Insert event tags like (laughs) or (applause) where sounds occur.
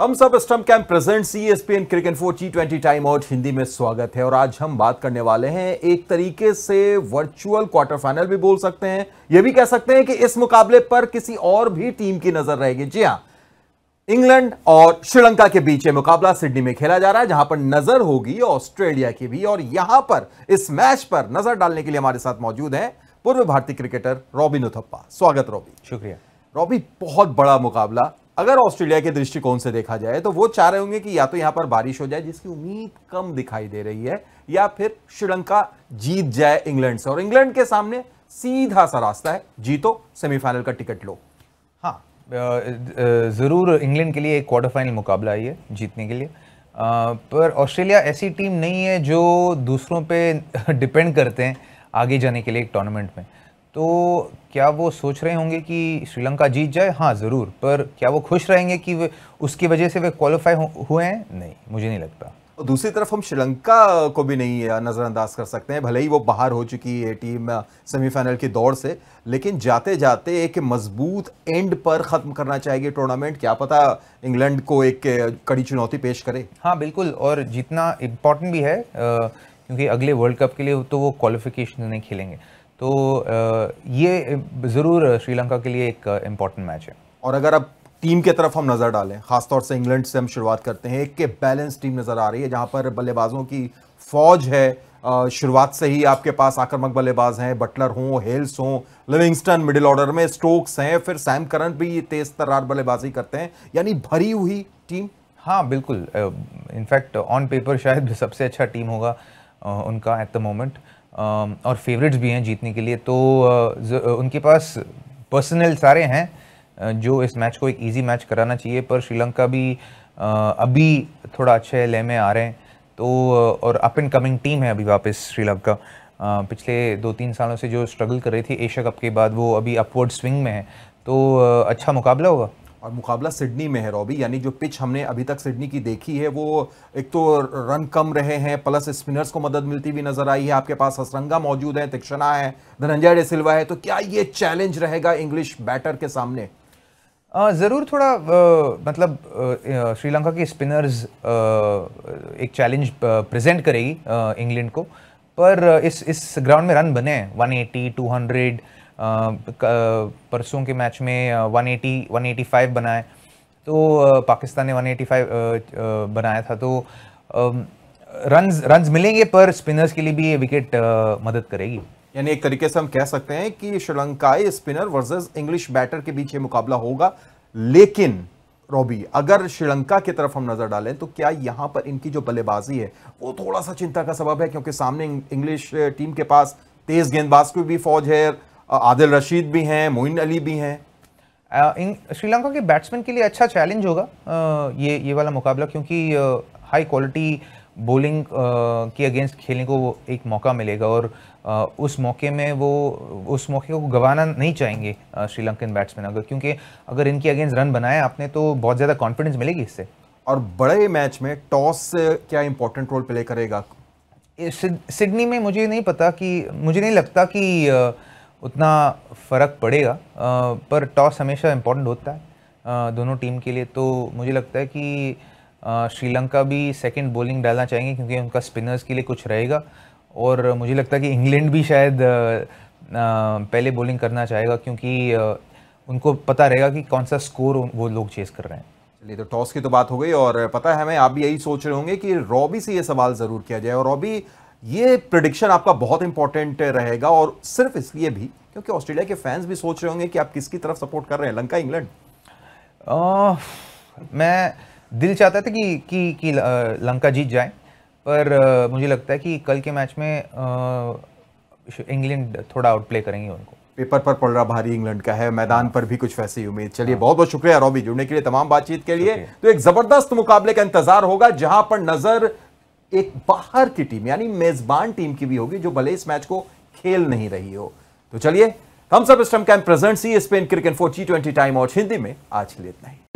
हम सब stump camp present C S P N cricket for T twenty time out Hindi में स्वागत है और आज हम बात करने वाले हैं एक तरीके से वर्चुअल क्वार्टर फाइनल भी बोल सकते हैं यह भी कह सकते हैं कि इस मुकाबले पर किसी और भी टीम की नजर रहेगी जी हाँ इंग्लैंड और श्रीलंका के बीच ये मुकाबला सिडनी में खेला जा रहा है जहां पर नजर होगी ऑस्ट्रेलिया की भी और यहां पर इस मैच पर नजर डालने के लिए हमारे साथ मौजूद है पूर्व भारतीय क्रिकेटर रॉबिन उथप्पा स्वागत रॉबी शुक्रिया रॉबी बहुत बड़ा मुकाबला अगर ऑस्ट्रेलिया के दृष्टिकोण से देखा जाए तो वो चाह रहे होंगे कि या तो यहाँ पर बारिश हो जाए जिसकी उम्मीद कम दिखाई दे रही है या फिर श्रीलंका जीत जाए इंग्लैंड से और इंग्लैंड के सामने सीधा सा रास्ता है जीतो सेमीफाइनल का टिकट लो हाँ ज़रूर इंग्लैंड के लिए एक क्वार्टर फाइनल मुकाबला आई है जीतने के लिए आ, पर ऑस्ट्रेलिया ऐसी टीम नहीं है जो दूसरों पे (laughs) डिपेंड करते हैं आगे जाने के लिए एक टूर्नामेंट में तो क्या वो सोच रहे होंगे कि श्रीलंका जीत जाए हाँ ज़रूर पर क्या वो खुश रहेंगे कि वे उसकी वजह से वे क्वालिफाई हुए हैं नहीं मुझे नहीं लगता दूसरी तरफ हम श्रीलंका को भी नहीं नज़रअंदाज कर सकते हैं भले ही वो बाहर हो चुकी है टीम सेमीफाइनल की दौड़ से लेकिन जाते जाते एक मजबूत एंड पर ख़त्म करना चाहिए टूर्नामेंट क्या पता इंग्लैंड को एक कड़ी चुनौती पेश करे हाँ बिल्कुल और जितना इम्पोर्टेंट भी है क्योंकि अगले वर्ल्ड कप के लिए तो वो क्वालिफिकेशन नहीं खेलेंगे तो ये ज़रूर श्रीलंका के लिए एक इम्पॉर्टेंट मैच है और अगर अब टीम की तरफ हम नज़र डालें खासतौर से इंग्लैंड से हम शुरुआत करते हैं एक के बैलेंस टीम नज़र आ रही है जहाँ पर बल्लेबाजों की फौज है शुरुआत से ही आपके पास आक्रमक बल्लेबाज हैं बटलर हों हेल्स हों लिविंगस्टन मिडिल ऑर्डर में स्टोक्स हैं फिर सैम करंट भी तेज तरार बल्लेबाजी करते हैं यानी भरी हुई टीम हाँ बिल्कुल इनफैक्ट ऑन पेपर शायद सबसे अच्छा टीम होगा uh, उनका at the moment uh, Um, और फेवरेट्स भी हैं जीतने के लिए तो uh, uh, उनके पास पर्सनल सारे हैं uh, जो इस मैच को एक इजी मैच कराना चाहिए पर श्रीलंका भी अभी थोड़ा अच्छे ले में आ रहे हैं तो और अप एंड कमिंग टीम है अभी वापस श्रीलंका पिछले दो तीन सालों से जो स्ट्रगल कर रही थी एशिया कप के बाद वो अभी अपवर्ड स्विंग में है तो अच्छा मुकाबला होगा और मुकाबला सिडनी में है रॉबी यानी जो पिच हमने अभी तक सिडनी की देखी है वो एक तो रन कम रहे हैं प्लस स्पिनर्स को मदद मिलती हुई नजर आई है आपके पास हसरंगा मौजूद है तिक्षणा है धनंजय सिल्वा है तो क्या ये चैलेंज रहेगा इंग्लिश बैटर के सामने ज़रूर थोड़ा आ, मतलब श्रीलंका की स्पिनर्स आ, एक चैलेंज प्रेजेंट करेगी इंग्लैंड को पर इस इस ग्राउंड में रन बने हैं 180, 200 परसों के मैच में 180 185 बनाए तो पाकिस्तान ने 185 बनाया था तो रन रन मिलेंगे पर स्पिनर्स के लिए भी ये विकेट मदद करेगी यानी एक तरीके से हम कह सकते हैं कि श्रीलंकाई स्पिनर वर्सेस इंग्लिश बैटर के बीच ये मुकाबला होगा लेकिन रॉबी अगर श्रीलंका की तरफ हम नजर डालें तो क्या यहां पर इनकी जो बल्लेबाजी है वो थोड़ा सा चिंता का सबब है क्योंकि सामने इंग्लिश टीम के पास तेज गेंदबाज की भी फौज है आदिल रशीद भी हैं मोइन अली भी हैं इन श्रीलंका के बैट्समैन के लिए अच्छा चैलेंज होगा आ, ये ये वाला मुकाबला क्योंकि आ, हाई क्वालिटी बॉलिंग के अगेंस्ट खेलने को एक मौका मिलेगा और आ, उस मौके में वो उस मौके को गंवाना नहीं चाहेंगे श्रीलंकन बैट्समैन अगर क्योंकि अगर इनके अगेंस्ट रन बनाए आपने तो बहुत ज़्यादा कॉन्फिडेंस मिलेगी इससे और बड़े मैच में टॉस क्या इंपॉर्टेंट रोल प्ले करेगा सिडनी में मुझे नहीं पता कि मुझे नहीं लगता कि उतना फ़र्क पड़ेगा पर टॉस हमेशा इम्पॉर्टेंट होता है दोनों टीम के लिए तो मुझे लगता है कि श्रीलंका भी सेकंड बॉलिंग डालना चाहेंगे क्योंकि उनका स्पिनर्स के लिए कुछ रहेगा और मुझे लगता है कि इंग्लैंड भी शायद पहले बॉलिंग करना चाहेगा क्योंकि उनको पता रहेगा कि कौन सा स्कोर वो लोग चेस कर रहे हैं चलिए तो टॉस की तो बात हो गई और पता है हमें आप भी यही सोच रहे होंगे कि रॉबी से ये सवाल ज़रूर किया जाए और रॉबी ये प्रडिक्शन आपका बहुत इंपॉर्टेंट रहेगा और सिर्फ इसलिए भी क्योंकि ऑस्ट्रेलिया के फैंस भी सोच रहे होंगे कि आप किसकी तरफ सपोर्ट कर रहे हैं लंका इंग्लैंड मैं दिल चाहता था कि कि, कि लंका जीत जाए पर मुझे लगता है कि कल के मैच में इंग्लैंड थोड़ा आउटप्ले करेंगे उनको पेपर पर पड़ रहा भारी इंग्लैंड का है मैदान हाँ। पर भी कुछ वैसी उम्मीद चलिए हाँ। बहुत बहुत शुक्रिया रॉबी जुड़ने के लिए तमाम बातचीत के लिए तो एक जबरदस्त मुकाबले का इंतजार होगा जहां पर नजर एक बाहर की टीम यानी मेजबान टीम की भी होगी जो भले इस मैच को खेल नहीं रही हो तो चलिए हम सब स्टम कैंप प्रेजेंट सी स्पेन cricket for T twenty time और हिंदी में आज के लिए इतना ही